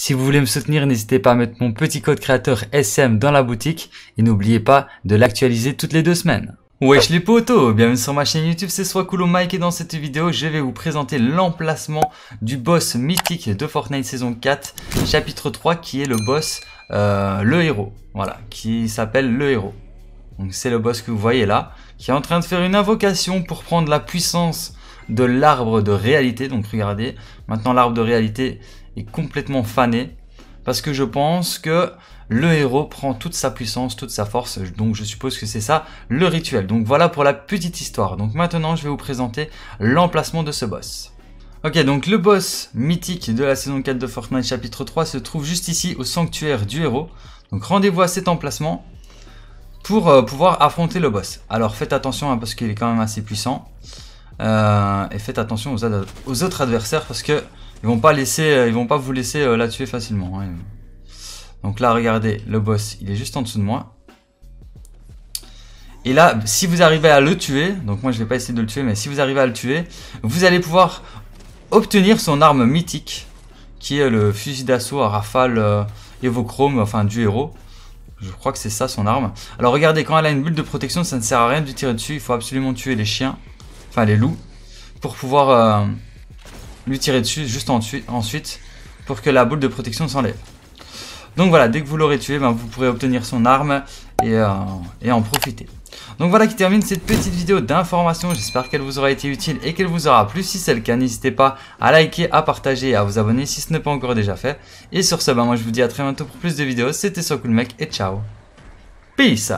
Si vous voulez me soutenir, n'hésitez pas à mettre mon petit code créateur SM dans la boutique et n'oubliez pas de l'actualiser toutes les deux semaines. Wesh les potos, bienvenue sur ma chaîne YouTube, c'est soit Mike et dans cette vidéo je vais vous présenter l'emplacement du boss mythique de Fortnite saison 4, chapitre 3 qui est le boss, euh, le héros, voilà, qui s'appelle le héros. Donc c'est le boss que vous voyez là, qui est en train de faire une invocation pour prendre la puissance de l'arbre de réalité. Donc regardez, maintenant l'arbre de réalité est complètement fané. Parce que je pense que le héros prend toute sa puissance, toute sa force. Donc je suppose que c'est ça le rituel. Donc voilà pour la petite histoire. Donc maintenant je vais vous présenter l'emplacement de ce boss. Ok, donc le boss mythique de la saison 4 de Fortnite chapitre 3 se trouve juste ici au sanctuaire du héros. Donc rendez-vous à cet emplacement pour euh, pouvoir affronter le boss. Alors faites attention hein, parce qu'il est quand même assez puissant. Euh, et faites attention aux, autres adversaires parce que ils vont pas laisser, euh, ils vont pas vous laisser euh, la tuer facilement. Hein. Donc là, regardez, le boss, il est juste en dessous de moi. Et là, si vous arrivez à le tuer, donc moi je vais pas essayer de le tuer, mais si vous arrivez à le tuer, vous allez pouvoir obtenir son arme mythique, qui est le fusil d'assaut à rafale Evochrome évochrome, enfin du héros. Je crois que c'est ça son arme. Alors regardez, quand elle a une bulle de protection, ça ne sert à rien de tirer dessus, il faut absolument tuer les chiens enfin les loups, pour pouvoir euh, lui tirer dessus juste ensuite pour que la boule de protection s'enlève. Donc voilà, dès que vous l'aurez tué, ben, vous pourrez obtenir son arme euh, et, en profiter. Donc voilà qui termine cette petite vidéo d'information, j'espère qu'elle vous aura été utile et qu'elle vous aura plu. Si c'est le cas, n'hésitez pas à liker, à partager et à vous abonner si ce n'est pas encore déjà fait. Et sur ce, ben, moi je vous dis à très bientôt pour plus de vidéos, c'était Socoolmec et ciao Peace